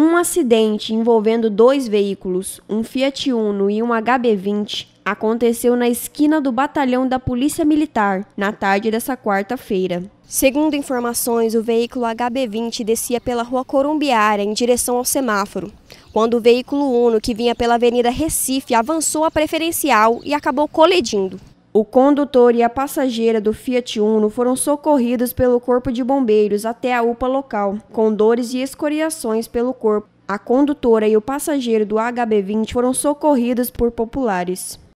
Um acidente envolvendo dois veículos, um Fiat Uno e um HB20, aconteceu na esquina do batalhão da Polícia Militar, na tarde dessa quarta-feira. Segundo informações, o veículo HB20 descia pela rua Corumbiária em direção ao semáforo, quando o veículo Uno, que vinha pela Avenida Recife, avançou a preferencial e acabou colidindo. O condutor e a passageira do Fiat Uno foram socorridos pelo corpo de bombeiros até a UPA local, com dores e escoriações pelo corpo. A condutora e o passageiro do HB20 foram socorridos por populares.